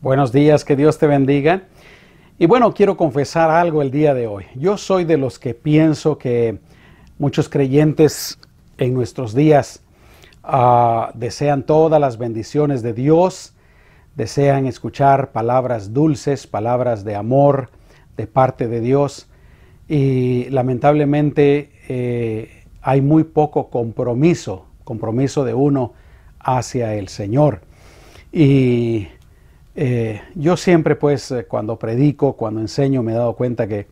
Buenos días, que Dios te bendiga. Y bueno, quiero confesar algo el día de hoy. Yo soy de los que pienso que muchos creyentes en nuestros días ah, desean todas las bendiciones de Dios, desean escuchar palabras dulces, palabras de amor de parte de Dios. Y lamentablemente eh, hay muy poco compromiso, compromiso de uno hacia el Señor. Y eh, yo siempre, pues, eh, cuando predico, cuando enseño, me he dado cuenta que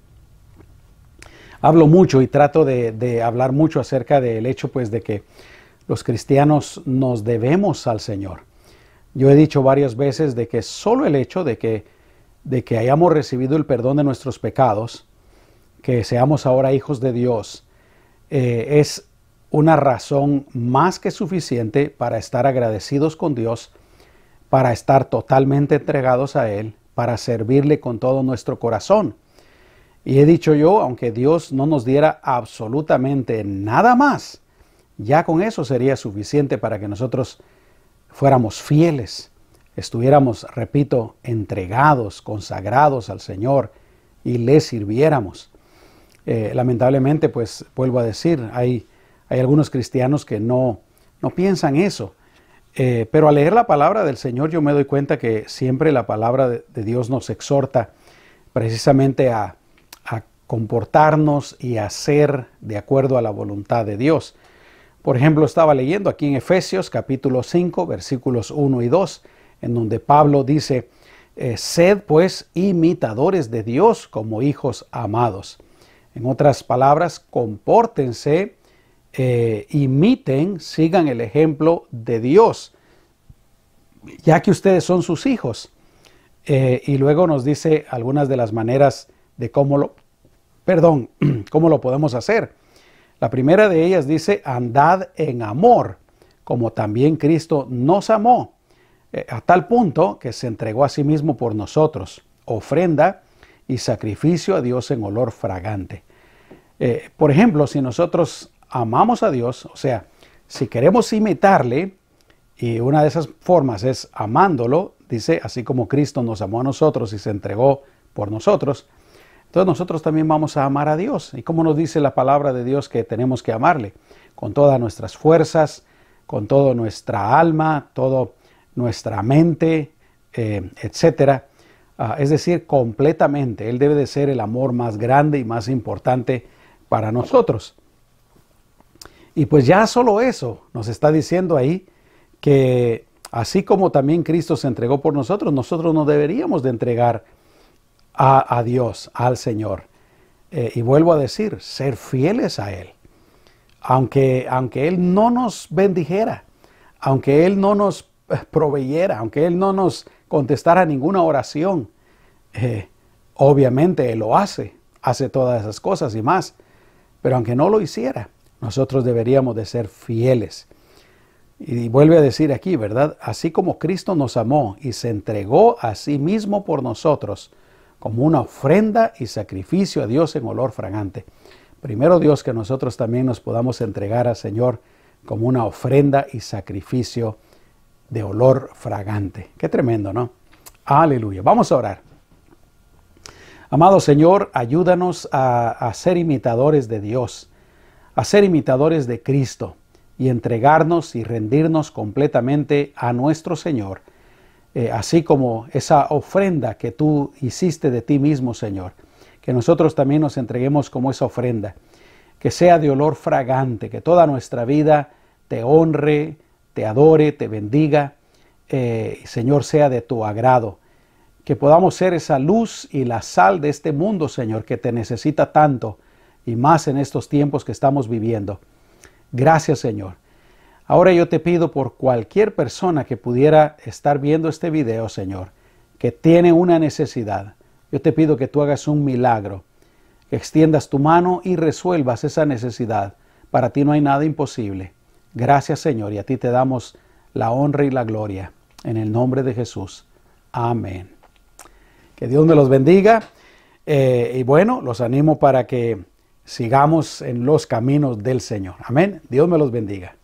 hablo mucho y trato de, hablar mucho acerca del hecho, pues, de que los cristianos nos debemos al Señor. Yo he dicho varias veces de que solo el hecho de que, de que hayamos recibido el perdón de nuestros pecados, que seamos ahora hijos de Dios, eh, es una razón más que suficiente para estar agradecidos con Dios para estar totalmente entregados a Él, para servirle con todo nuestro corazón. Y he dicho yo, aunque Dios no nos diera absolutamente nada más, ya con eso sería suficiente para que nosotros fuéramos fieles, estuviéramos, repito, entregados, consagrados al Señor y le sirviéramos. Eh, lamentablemente, pues vuelvo a decir, hay, hay algunos cristianos que no, no piensan eso. Eh, pero al leer la palabra del Señor yo me doy cuenta que siempre la palabra de, Dios nos exhorta precisamente a, comportarnos y a ser de acuerdo a la voluntad de Dios. Por ejemplo, estaba leyendo aquí en Efesios capítulo 5 versículos 1 y 2, en donde Pablo dice, eh, sed pues imitadores de Dios como hijos amados. En otras palabras, compórtense eh, imiten, sigan el ejemplo de Dios, ya que ustedes son sus hijos. Eh, y luego nos dice algunas de las maneras de cómo lo, perdón, cómo lo podemos hacer. La primera de ellas dice, andad en amor, como también Cristo nos amó, eh, a tal punto que se entregó a sí mismo por nosotros, ofrenda y sacrificio a Dios en olor fragante. por ejemplo, si nosotros amamos a Dios, o sea, si queremos imitarle, y una de esas formas es amándolo, dice, así como Cristo nos amó a nosotros y se entregó por nosotros, entonces nosotros también vamos a amar a Dios. ¿Y cómo nos dice la palabra de Dios que tenemos que amarle? Con todas nuestras fuerzas, con toda nuestra alma, toda nuestra mente, eh, etcétera, etc. Ah, es decir, completamente. Él debe de ser el amor más grande y más importante para nosotros. Y pues ya solo eso nos está diciendo ahí que así como también Cristo se entregó por nosotros, nosotros nos deberíamos de entregar a, Dios, al Señor. Eh, y vuelvo a decir, ser fieles a Él. Aunque, aunque Él no nos bendijera, aunque Él no nos eh, proveyera, aunque Él no nos contestara ninguna oración, eh, obviamente Él lo hace, hace todas esas cosas y más, pero aunque no lo hiciera, nosotros deberíamos de ser fieles. Y vuelve a decir aquí, ¿verdad? Así como Cristo nos amó y se entregó a sí mismo por nosotros como una ofrenda y sacrificio a Dios en olor fragante. Primero Dios que nosotros también nos podamos entregar al Señor como una ofrenda y sacrificio de olor fragante. Qué tremendo, ¿no? Aleluya. Vamos a orar. Amado Señor, ayúdanos a, a ser imitadores de Dios a ser imitadores de Cristo y entregarnos y rendirnos completamente a nuestro Señor, eh, así como esa ofrenda que tú hiciste de ti mismo, Señor, que nosotros también nos entreguemos como esa ofrenda, que sea de olor fragante, que toda nuestra vida te honre, te adore, te bendiga, eh, Señor, sea de tu agrado que podamos ser esa luz y la sal de este mundo, Señor, que te necesita tanto y más en estos tiempos que estamos viviendo. Gracias Señor. Ahora yo te pido por cualquier persona que pudiera estar viendo este video, Señor, que tiene una necesidad. Yo te pido que tú hagas un milagro, que extiendas tu mano y resuelvas esa necesidad. Para ti no hay nada imposible. Gracias Señor y a ti te damos la honra y la gloria. En el nombre de Jesús. Amén. Que Dios me los bendiga. Eh, y bueno, los animo para que sigamos en los caminos del Señor. Amén. Dios me los bendiga.